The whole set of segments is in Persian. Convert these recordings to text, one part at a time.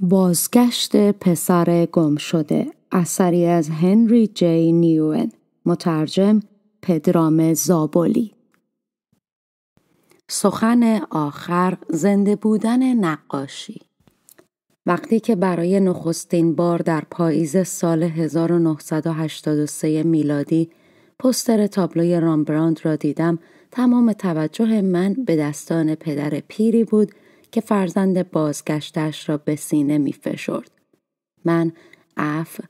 بازگشت پسر گم شده اثری از هنری جی نیوین مترجم پدرام زابولی سخن آخر زنده بودن نقاشی وقتی که برای نخستین بار در پاییز سال 1983 میلادی پستر تابلوی رامبراند را دیدم تمام توجه من به دستان پدر پیری بود که فرزند بازگشتش را به سینه می فشرد. من اف،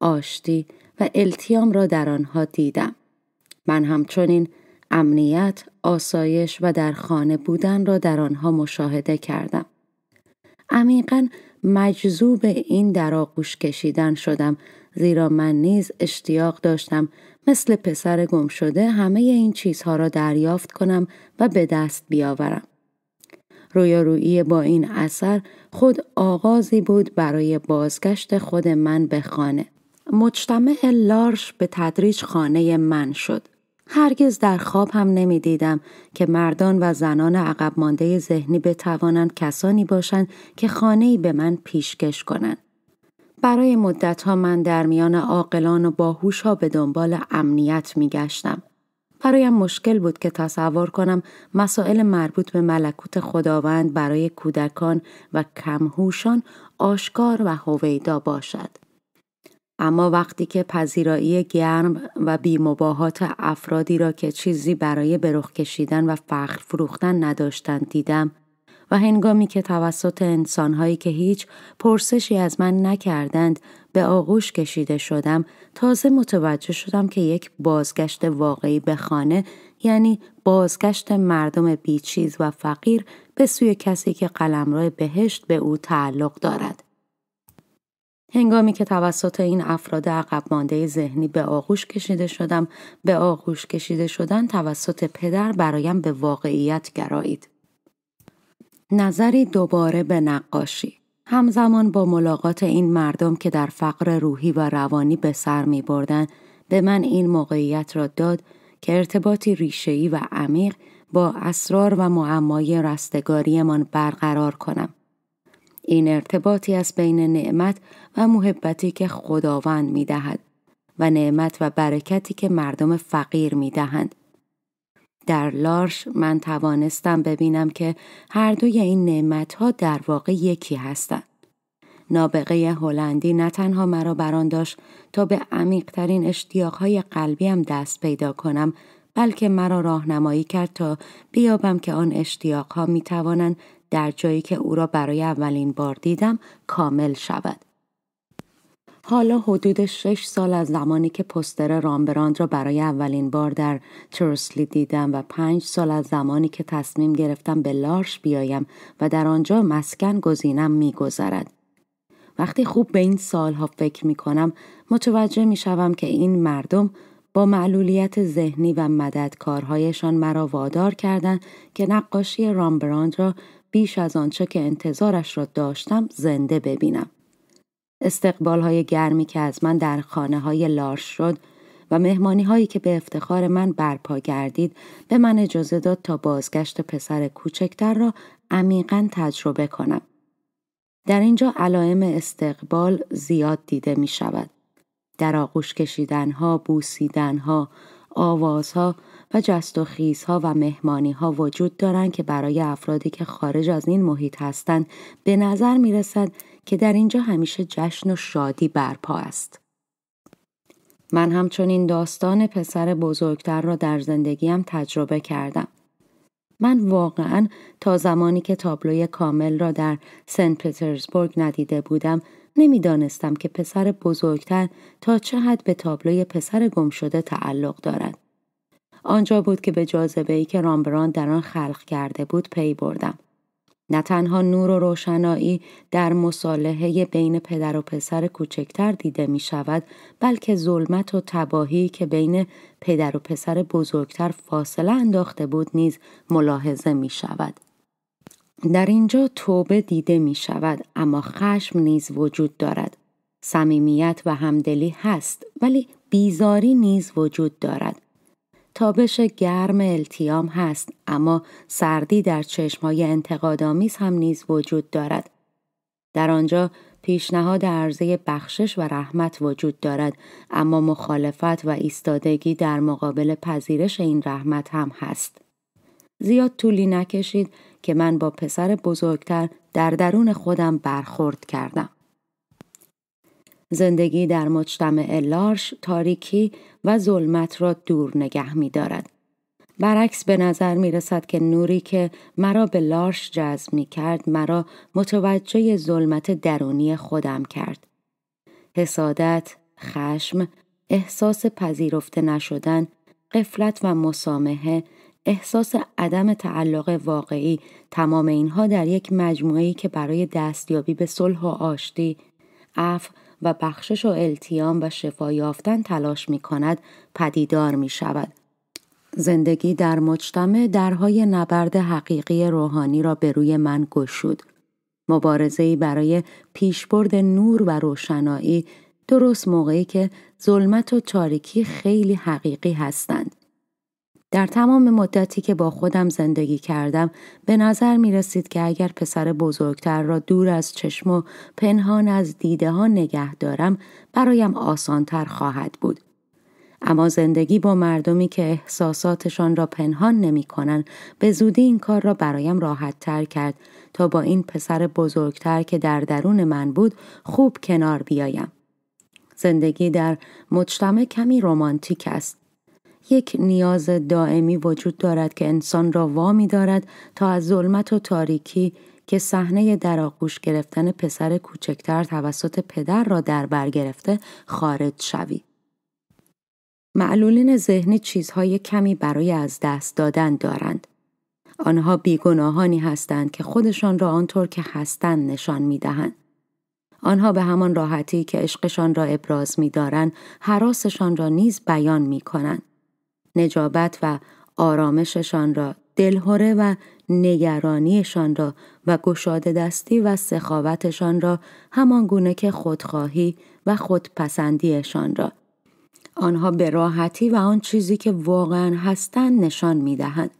آشتی و التیام را در آنها دیدم. من همچنین امنیت، آسایش و در خانه بودن را در آنها مشاهده کردم. عمیقا مجذوب این در آغوش کشیدن شدم زیرا من نیز اشتیاق داشتم مثل پسر گم شده همه این چیزها را دریافت کنم و به دست بیاورم. رویارویی با این اثر خود آغازی بود برای بازگشت خود من به خانه. مجتمع لارش به تدریج خانه من شد. هرگز در خواب هم نمی دیدم که مردان و زنان عقب مانده ذهنی بتوانند کسانی باشند که خانه به من پیشکش کنند. برای مدت ها من در میان عاقلان و باهوش ها به دنبال امنیت می گشتم. برایم مشکل بود که تصور کنم مسائل مربوط به ملکوت خداوند برای کودکان و کمهوشان آشکار و هویدا باشد. اما وقتی که پذیرایی گرم و بیمباهات افرادی را که چیزی برای برخ کشیدن و فخر فروختن نداشتند دیدم و هنگامی که توسط انسانهایی که هیچ پرسشی از من نکردند به آغوش کشیده شدم تازه متوجه شدم که یک بازگشت واقعی به خانه یعنی بازگشت مردم بیچیز و فقیر به سوی کسی که قلمرو بهشت به او تعلق دارد. هنگامی که توسط این افراد عقب مانده ذهنی به آغوش کشیده شدم، به آغوش کشیده شدن توسط پدر برایم به واقعیت گرایید. نظری دوباره به نقاشی همزمان با ملاقات این مردم که در فقر روحی و روانی به سر می بردن به من این موقعیت را داد که ارتباطی ریشه‌ای و عمیق با اسرار و معمای رستگاریمان برقرار کنم. این ارتباطی از بین نعمت و محبتی که خداوند می و نعمت و برکتی که مردم فقیر می دهند. در لارش من توانستم ببینم که هر دوی این ها در واقع یکی هستند. نابغه هلندی نه تنها مرا بران داشت تا به عمیقترین اشتیاقهای قلبیم دست پیدا کنم بلکه مرا راهنمایی کرد تا بیابم که آن اشتیاقها می در جایی که او را برای اولین بار دیدم کامل شود. حالا حدود شش سال از زمانی که پستر رامبراند را برای اولین بار در ترسلی دیدم و پنج سال از زمانی که تصمیم گرفتم به لارش بیایم و در آنجا مسکن گزینم میگذرد وقتی خوب به این سالها فکر می کنم متوجه می شوم که این مردم با معلولیت ذهنی و مددکارهایشان مرا وادار کردند که نقاشی رامبراند را بیش از آنچه که انتظارش را داشتم زنده ببینم. استقبال های گرمی که از من در خانه های لارش شد و مهمانی هایی که به افتخار من برپا گردید به من اجازه داد تا بازگشت پسر کوچکتر را عمیقا تجربه کنم. در اینجا علائم استقبال زیاد دیده می شود. در آغوش ها، آواز آوازها و جست و خیزها و مهمانی ها وجود دارند که برای افرادی که خارج از این محیط هستند به نظر می رسد که در اینجا همیشه جشن و شادی برپا است. من همچنین داستان پسر بزرگتر را در زندگیم تجربه کردم. من واقعا تا زمانی که تابلوی کامل را در سن پترزبورگ ندیده بودم نمیدانستم که پسر بزرگتر تا چه حد به تابلوی پسر گم شده تعلق دارد. آنجا بود که به جاذبه ای که رامبران در آن خلق کرده بود پی بردم نه تنها نور و روشنایی در مصالحه بین پدر و پسر کوچکتر دیده می شود بلکه ظلمت و تباهی که بین پدر و پسر بزرگتر فاصله انداخته بود نیز ملاحظه می شود. در اینجا توبه دیده می شود اما خشم نیز وجود دارد. صمیمیت و همدلی هست ولی بیزاری نیز وجود دارد. تابش گرم التیام هست اما سردی در چشمهای انتقادآمیز هم نیز وجود دارد. در آنجا پیشنهاد عرضه بخشش و رحمت وجود دارد اما مخالفت و ایستادگی در مقابل پذیرش این رحمت هم هست. زیاد طولی نکشید که من با پسر بزرگتر در درون خودم برخورد کردم. زندگی در مجتمع لارش تاریکی و ظلمت را دور نگه می دارد. برعکس به نظر می رسد که نوری که مرا به لارش جذب می کرد مرا متوجه ظلمت درونی خودم کرد. حسادت، خشم، احساس پذیرفته نشدن، قفلت و مسامحه، احساس عدم تعلق واقعی تمام اینها در یک مجموعه که برای دستیابی به صلح و آشتی، عفو و بخشش و التیام و شفا یافتن تلاش می کند پدیدار می شود. زندگی در مجتمع درهای نبرد حقیقی روحانی را به روی من گشود. مبارزه برای پیشبرد نور و روشنایی درست موقعی که ظلمت و تاریکی خیلی حقیقی هستند. در تمام مدتی که با خودم زندگی کردم به نظر می رسید که اگر پسر بزرگتر را دور از چشم و پنهان از دیده ها نگه دارم برایم آسانتر خواهد بود. اما زندگی با مردمی که احساساتشان را پنهان نمی کنن به زودی این کار را برایم راحت تر کرد تا با این پسر بزرگتر که در درون من بود خوب کنار بیایم. زندگی در مجتمع کمی رمانتیک است. یک نیاز دائمی وجود دارد که انسان را وامی دارد تا از ظلمت و تاریکی که صحنه در آغوش گرفتن پسر کوچکتر توسط پدر را در بر گرفته خارج شوی. معلولین ذهنی چیزهای کمی برای از دست دادن دارند. آنها بیگناهانی هستند که خودشان را آنطور که هستند نشان می آنها به همان راحتی که عشقشان را ابراز می دارند، حراسشان را نیز بیان می کنند. نجابت و آرامششان را دلهوره و نگرانیشان را و گشاده دستی و سخاوتشان را همان گونه که خودخواهی و خودپسندیشان را آنها به راحتی و آن چیزی که واقعا هستند نشان می دهند.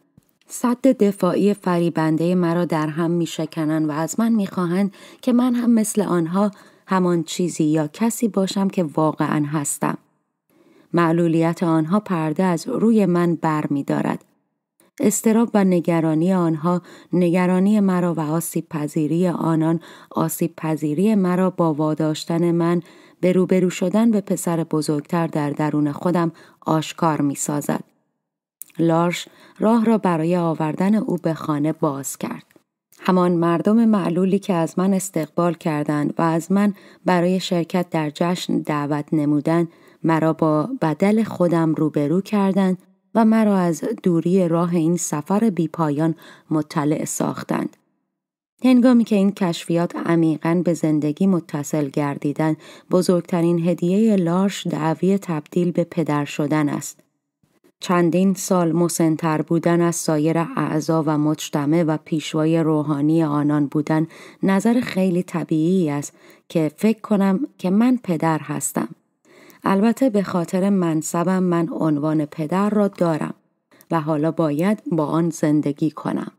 صد دفاعی فریبنده مرا در هم می و از من میخواهند که من هم مثل آنها همان چیزی یا کسی باشم که واقعا هستم. معلولیت آنها پرده از روی من بر می دارد. استراب و نگرانی آنها نگرانی مرا و آسیب پذیری آنان آسیب پذیری مرا با واداشتن من به روبرو شدن به پسر بزرگتر در درون خودم آشکار می سازد. لارش راه را برای آوردن او به خانه باز کرد. همان مردم معلولی که از من استقبال کردند و از من برای شرکت در جشن دعوت نمودن مرا با بدل خودم روبرو کردند و مرا از دوری راه این سفر بی پایان مطلع ساختند. هنگامی که این کشفیات عمیقا به زندگی متصل گردیدن بزرگترین هدیه لارش دعوی تبدیل به پدر شدن است. چندین سال مسنتر بودن از سایر اعضا و مجتمع و پیشوای روحانی آنان بودن نظر خیلی طبیعی است که فکر کنم که من پدر هستم. البته به خاطر منصبم من عنوان پدر را دارم و حالا باید با آن زندگی کنم.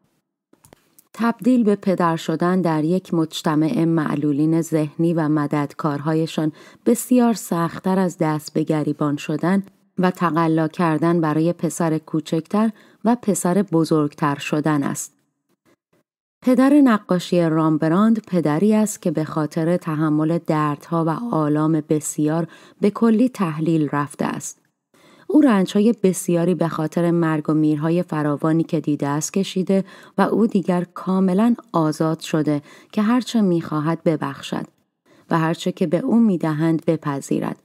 تبدیل به پدر شدن در یک مجتمع معلولین ذهنی و مددکارهایشان بسیار سختتر از دست به گریبان شدن و تقلا کردن برای پسر کوچکتر و پسر بزرگتر شدن است. پدر نقاشی رامبراند پدری است که به خاطر تحمل دردها و آلام بسیار به کلی تحلیل رفته است. او رنجهای بسیاری به خاطر مرگ و میرهای فراوانی که دیده است کشیده و او دیگر کاملا آزاد شده که هرچه میخواهد ببخشد و هرچه که به او میدهند بپذیرد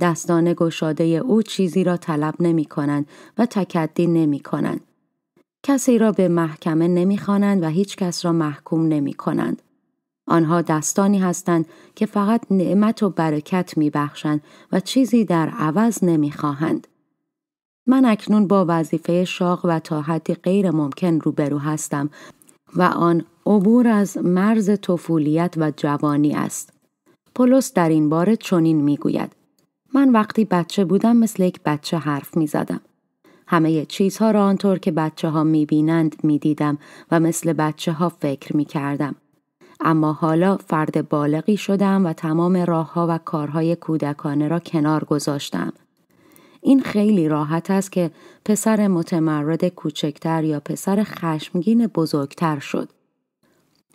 دستان گشاده او چیزی را طلب نمی کنند و تکدی نمی کنند. کسی را به محکمه نمی خوانند و هیچ کس را محکوم نمی کنند. آنها دستانی هستند که فقط نعمت و برکت می بخشند و چیزی در عوض نمی خواهند. من اکنون با وظیفه شاق و تا حدی غیر ممکن روبرو هستم و آن عبور از مرز طفولیت و جوانی است. پولس در این باره چنین میگوید من وقتی بچه بودم مثل یک بچه حرف می زدم. همه چیزها را آنطور که بچه ها می بینند می دیدم و مثل بچه ها فکر می کردم. اما حالا فرد بالغی شدم و تمام راهها و کارهای کودکانه را کنار گذاشتم. این خیلی راحت است که پسر متمرد کوچکتر یا پسر خشمگین بزرگتر شد.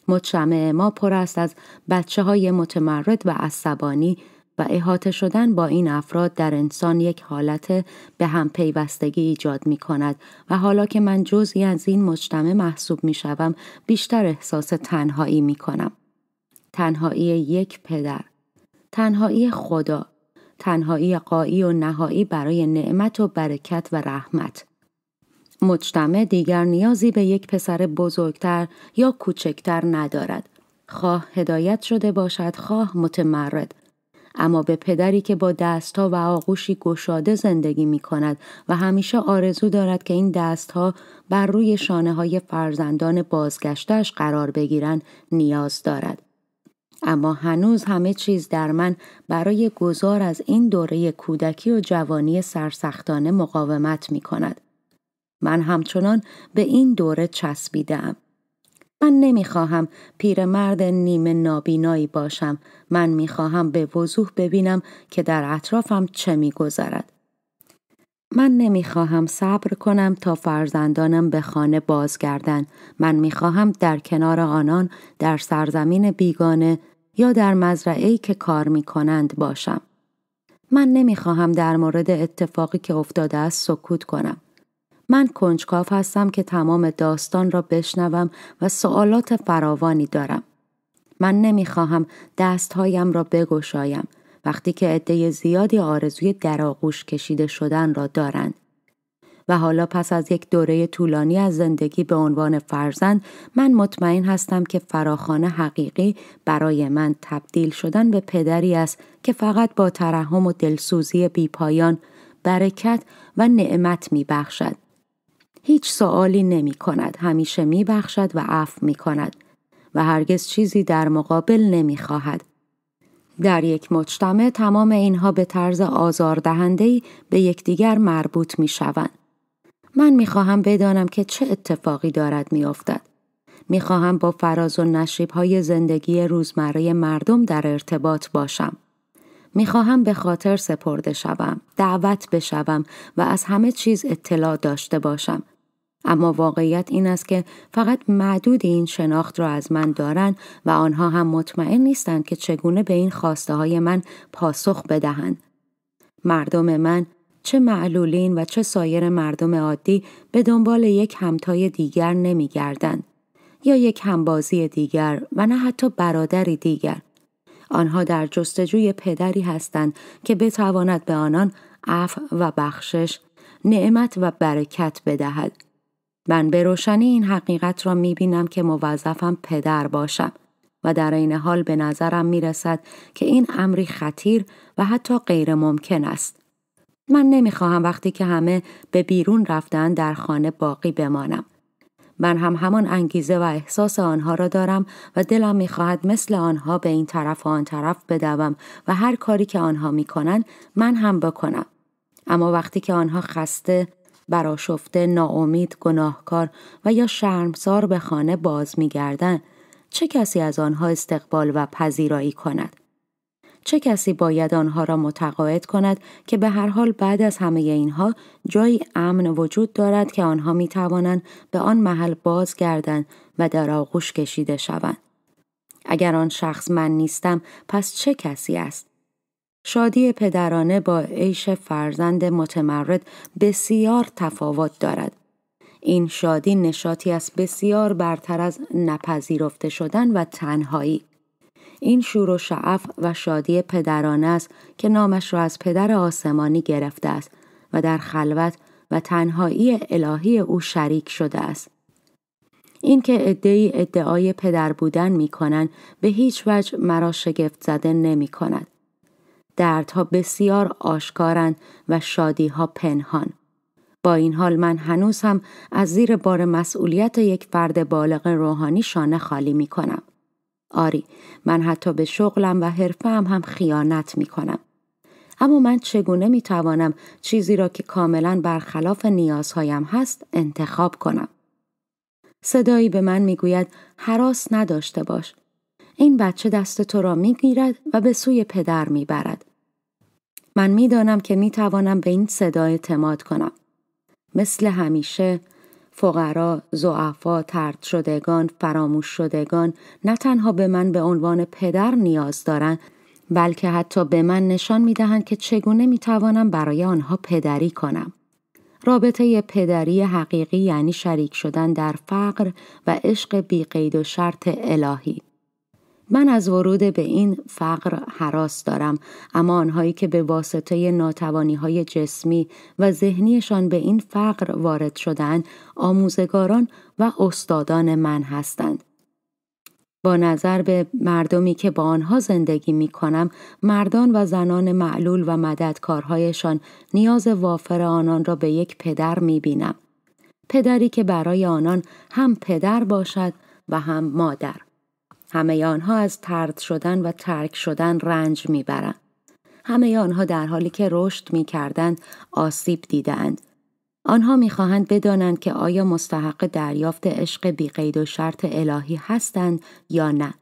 مجتمع ما پر است از بچه های متمرد و عصبانی و احاطه شدن با این افراد در انسان یک حالت به هم پیوستگی ایجاد می کند و حالا که من جزی از این مجتمع محسوب می شوم بیشتر احساس تنهایی می کنم. تنهایی یک پدر، تنهایی خدا، تنهایی قایی و نهایی برای نعمت و برکت و رحمت. مجتمع دیگر نیازی به یک پسر بزرگتر یا کوچکتر ندارد. خواه هدایت شده باشد، خواه متمرد. اما به پدری که با دستها و آغوشی گشاده زندگی می کند و همیشه آرزو دارد که این دستها بر روی شانه های فرزندان بازگشتش قرار بگیرند نیاز دارد. اما هنوز همه چیز در من برای گذار از این دوره کودکی و جوانی سرسختانه مقاومت می کند. من همچنان به این دوره چسبیدم. من نمیخواهم پیرمرد نیمه نابینایی باشم من میخواهم به وضوح ببینم که در اطرافم چه میگذرد من نمیخواهم صبر کنم تا فرزندانم به خانه بازگردن من میخواهم در کنار آنان در سرزمین بیگانه یا در مزرعه که کار میکنند باشم من نمیخواهم در مورد اتفاقی که افتاده است سکوت کنم من کنجکاف هستم که تمام داستان را بشنوم و سوالات فراوانی دارم. من نمیخواهم دستهایم را بگشایم وقتی که عده زیادی آرزوی در آغوش کشیده شدن را دارند. و حالا پس از یک دوره طولانی از زندگی به عنوان فرزند من مطمئن هستم که فراخانه حقیقی برای من تبدیل شدن به پدری است که فقط با ترحم و دلسوزی بیپایان برکت و نعمت بخشد. هیچ سوالی نمی کند. همیشه می بخشد و عفو می کند و هرگز چیزی در مقابل نمی خواهد. در یک مجتمع تمام اینها به طرز آزاردهندهی به یکدیگر مربوط می شوند. من می خواهم بدانم که چه اتفاقی دارد می افتد. می خواهم با فراز و نشیب های زندگی روزمره مردم در ارتباط باشم. می خواهم به خاطر سپرده شوم، دعوت بشوم و از همه چیز اطلاع داشته باشم. اما واقعیت این است که فقط معدود این شناخت را از من دارند و آنها هم مطمئن نیستند که چگونه به این خواسته های من پاسخ بدهند. مردم من چه معلولین و چه سایر مردم عادی به دنبال یک همتای دیگر نمیگردند یا یک همبازی دیگر و نه حتی برادری دیگر آنها در جستجوی پدری هستند که بتواند به آنان عفو و بخشش نعمت و برکت بدهد من به روشنی این حقیقت را می بینم که موظفم پدر باشم و در این حال به نظرم می رسد که این امری خطیر و حتی غیر ممکن است. من نمیخواهم وقتی که همه به بیرون رفتن در خانه باقی بمانم. من هم همان انگیزه و احساس آنها را دارم و دلم میخواهد مثل آنها به این طرف و آن طرف بدوم و هر کاری که آنها میکنند من هم بکنم. اما وقتی که آنها خسته، براشفته ناامید گناهکار و یا شرمسار به خانه باز میگردند چه کسی از آنها استقبال و پذیرایی کند چه کسی باید آنها را متقاعد کند که به هر حال بعد از همه اینها جایی امن وجود دارد که آنها می توانند به آن محل بازگردند و در آغوش کشیده شوند اگر آن شخص من نیستم پس چه کسی است شادی پدرانه با عیش فرزند متمرد بسیار تفاوت دارد. این شادی نشاتی است بسیار برتر از نپذیرفته شدن و تنهایی. این شور و شعف و شادی پدرانه است که نامش را از پدر آسمانی گرفته است و در خلوت و تنهایی الهی او شریک شده است. اینکه عدهای ادعای پدر بودن می کنن به هیچ وجه مرا شگفت زده نمی کند. دردها بسیار آشکارند و شادیها پنهان. با این حال من هنوز هم از زیر بار مسئولیت یک فرد بالغ روحانی شانه خالی می کنم. آری من حتی به شغلم و حرفه هم, هم خیانت می کنم. اما من چگونه می توانم چیزی را که کاملا برخلاف نیازهایم هست انتخاب کنم؟ صدایی به من گوید حراس نداشته باش این بچه دست تو را میگیرد و به سوی پدر برد. من میدانم که میتوانم به این صدا اعتماد کنم. مثل همیشه فقرا، زعفا، ترد شدگان، فراموش شدگان نه تنها به من به عنوان پدر نیاز دارند بلکه حتی به من نشان میدهند که چگونه میتوانم برای آنها پدری کنم. رابطه پدری حقیقی یعنی شریک شدن در فقر و عشق قید و شرط الهی. من از ورود به این فقر حراس دارم اما آنهایی که به واسطه ناتوانی های جسمی و ذهنیشان به این فقر وارد شدن آموزگاران و استادان من هستند. با نظر به مردمی که با آنها زندگی می کنم، مردان و زنان معلول و مددکارهایشان نیاز وافر آنان را به یک پدر می بینم. پدری که برای آنان هم پدر باشد و هم مادر. همه آنها از ترد شدن و ترک شدن رنج میبرند. همه آنها در حالی که رشد کردن آسیب دیدند. آنها میخواهند بدانند که آیا مستحق دریافت عشق بیقید و شرط الهی هستند یا نه.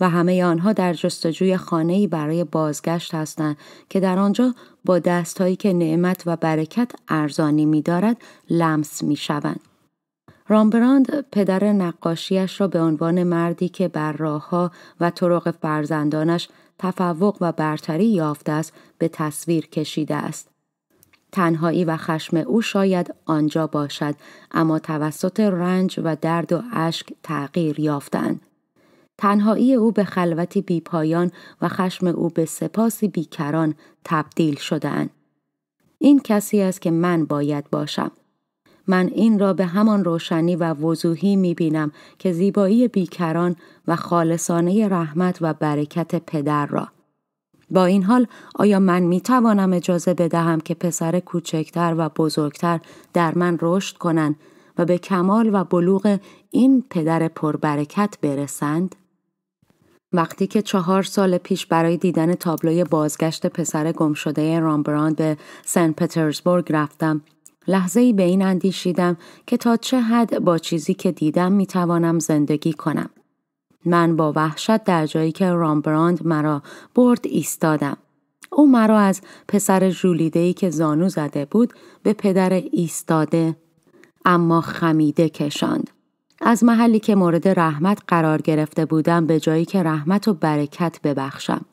و همه آنها در جستجوی خانه‌ای برای بازگشت هستند که در آنجا با دستهایی که نعمت و برکت ارزانی می‌دارد لمس می شوند. رامبراند پدر نقاشیش را به عنوان مردی که بر راهها و طرق فرزندانش تفوق و برتری یافته است به تصویر کشیده است. تنهایی و خشم او شاید آنجا باشد اما توسط رنج و درد و اشک تغییر یافتند. تنهایی او به خلوتی بیپایان و خشم او به سپاسی بیکران تبدیل شدهاند. این کسی است که من باید باشم. من این را به همان روشنی و وضوحی می بینم که زیبایی بیکران و خالصانه رحمت و برکت پدر را. با این حال آیا من می توانم اجازه بدهم که پسر کوچکتر و بزرگتر در من رشد کنند و به کمال و بلوغ این پدر پربرکت برسند؟ وقتی که چهار سال پیش برای دیدن تابلوی بازگشت پسر گمشده رامبراند به سن پترزبورگ رفتم لحظه ای به این اندیشیدم که تا چه حد با چیزی که دیدم می توانم زندگی کنم. من با وحشت در جایی که رامبراند مرا برد ایستادم. او مرا از پسر جولیدهی که زانو زده بود به پدر ایستاده اما خمیده کشاند. از محلی که مورد رحمت قرار گرفته بودم به جایی که رحمت و برکت ببخشم.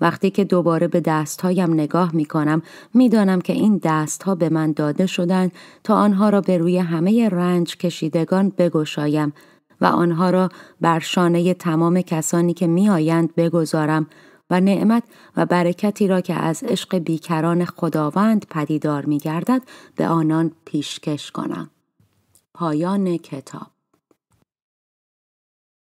وقتی که دوباره به دستهایم نگاه می کنم می دانم که این دستها به من داده شدن تا آنها را به روی همه رنج کشیدگان بگشایم و آنها را بر شانه تمام کسانی که آیند بگذارم و نعمت و برکتی را که از عشق بیکران خداوند پدیدار می گردد به آنان پیشکش کنم. پایان کتاب